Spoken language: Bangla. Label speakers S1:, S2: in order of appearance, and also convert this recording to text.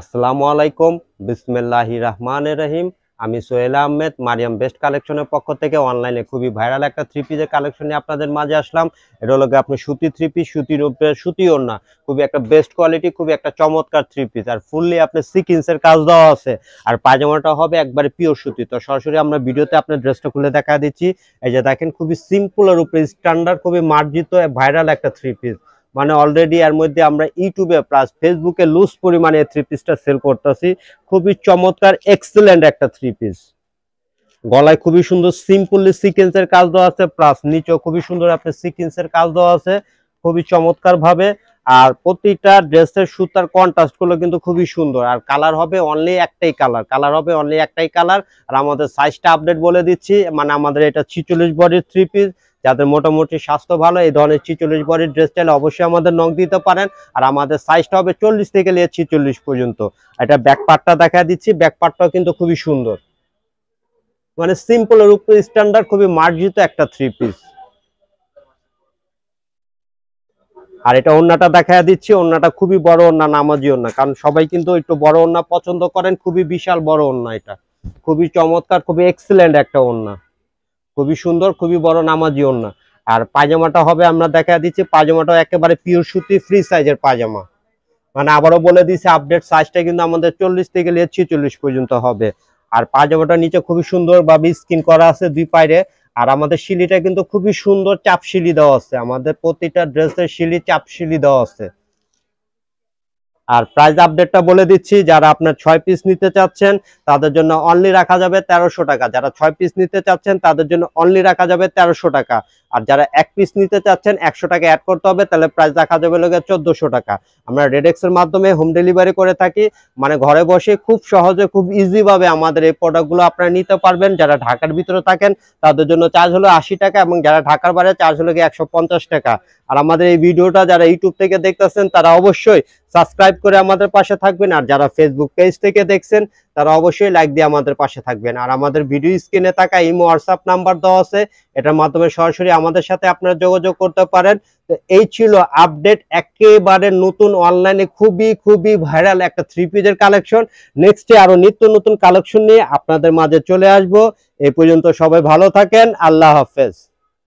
S1: আসসালামু আলাইকুম বিসমিল্লাহি রহমান রহিম আমি সোহেল আহমেদ মারিয়াম বেস্ট কালেকশনের পক্ষ থেকে অনলাইনে খুবই ভাইরাল একটা থ্রি পিসের কালেকশন নিয়ে আপনাদের মাঝে আসলাম এটা হলো আপনি সুতি থ্রি পিস সুতির উপরে সুতি ওনা খুবই একটা বেস্ট কোয়ালিটি খুবই একটা চমৎকার থ্রি পিস আর ফুললি আপনার সিকিন্সের কাজ দেওয়া আছে আর পায়জামাটা হবে একবারে পিওর সুতি তো সরাসরি আমরা ভিডিওতে আপনার ড্রেসটা খুলে দেখা দিচ্ছি এই যে দেখেন খুবই সিম্পলের উপরে স্ট্যান্ডার্ড খুবই মার্জিত ভাইরাল একটা থ্রি পিস মানে অলরেডি এর মধ্যে আমরা ইউটিউবে প্লাস ফেসবুকে লুজ পরিমাণে থ্রি পিসটা সেল করতেছি খুবই চমৎকার এক্সেলেন্ট একটা থ্রি পিস গলায় খুবই সুন্দর সিম্পলি সিকেন্সের কাজ দেওয়া আছে প্লাস নিচেও খুবই সুন্দর আপনি সিকেন্সের কাজ দেওয়া আছে খুবই চমৎকার ভাবে আর প্রতিটা ড্রেসের সুতার কন্ট্রাস্ট গুলো কিন্তু খুবই সুন্দর আর কালার হবে অনলি একটাই কালার কালার হবে অনলি একটাই কালার আর আমাদের সাইজটা আপডেট বলে দিচ্ছি মানে আমাদের এটা ছিচল্লিশ বডির থ্রি পিস যাদের মোটামুটি স্বাস্থ্য ভালো এই ধরনের ছিচল্লিশ বডির ড্রেস চাইলে অবশ্যই আমাদের নখ দিতে পারেন আর আমাদের সাইজটা হবে চল্লিশ থেকে নিয়ে ছিচল্লিশ পর্যন্ত এটা ব্যাকপার্টটা দেখা দিচ্ছি ব্যাকপার্টটাও কিন্তু খুবই সুন্দর মানে সিম্পলের উপরে স্ট্যান্ডার্ড খুবই মার্জিত একটা থ্রি পিস আর এটা অন্যটা দেখা দিচ্ছি অন্যটা খুবই বড় অন্যা নামাজি অন্যা কারণ সবাই কিন্তু একটু বড় অন্যা পছন্দ করেন খুবই বিশাল বড় অন্যা এটা খুবই চমৎকার খুবই এক্সিলেন্ট একটা অন্যা খুবই সুন্দর খুবই বড় নামাজি ওড়না আর পায়জামাটা হবে আমরা দেখা দিচ্ছি পায়জামাটা একেবারে পিওর সুতি ফ্রি সাইজের পায়জামা মানে আবারও বলে দিছে আপডেট সাইজটা কিন্তু আমাদের চল্লিশ থেকে নিয়ে ছেচল্লিশ পর্যন্ত হবে আর পায়জামাটা নিচে খুবই সুন্দরভাবে স্কিন করা আছে দুই পায়ে আর আমাদের শিলিটা কিন্তু খুবই সুন্দর চাপ শিলি দেওয়া আছে আমাদের প্রতিটা ড্রেসের শিলি চাপ শিলি দেওয়া আছে আর প্রাইস আপডেটটা বলে দিচ্ছি যারা আপনার ছয় পিস নিতে চাচ্ছেন তাদের জন্য অনলি রাখা যাবে তেরোশো টাকা যারা ছয় পিস নিতে চাচ্ছেন তাদের জন্য অনলি রাখা যাবে তেরোশো টাকা আর যারা এক পিস নিতে চাচ্ছেন একশো টাকা অ্যাড করতে হবে তাহলে প্রাইস রাখা যাবে লোকের চোদ্দোশো টাকা আমরা রেডেক্সের মাধ্যমে হোম ডেলিভারি করে থাকি মানে ঘরে বসে খুব সহজে খুব ইজিভাবে আমাদের এই প্রোডাক্টগুলো আপনারা নিতে পারবেন যারা ঢাকার ভিতরে থাকেন তাদের জন্য চার্জ হলো আশি টাকা এবং যারা ঢাকার বাইরে চার্জ হলো একশো টাকা আর আমাদের এই ভিডিওটা যারা ইউটিউব থেকে দেখতেছেন তারা অবশ্যই সাবস্ক্রাইব করে আমাদের পাশে থাকবেন আর যারা ফেসবুক পেজ থেকে দেখছেন তারা অবশ্যই লাইক দিয়ে আমাদের পাশে থাকবেন আর আমাদের ভিডিও স্ক্রিনে থাকা ইমো হোয়াটসঅ্যাপ নাম্বার দেওয়া আছে এটার মাধ্যমে সরাসরি আমাদের সাথে আপনারা যোগাযোগ করতে পারেন তো এই ছিল আপডেট একেবারে নতুন অনলাইনে খুবই খুবই ভাইরাল একটা থ্রি পিজের কালেকশন নেক্সটে আরও নিত্য নতুন কালেকশন নিয়ে আপনাদের মাঝে চলে আসব এই পর্যন্ত সবাই ভালো থাকেন আল্লাহ হাফেজ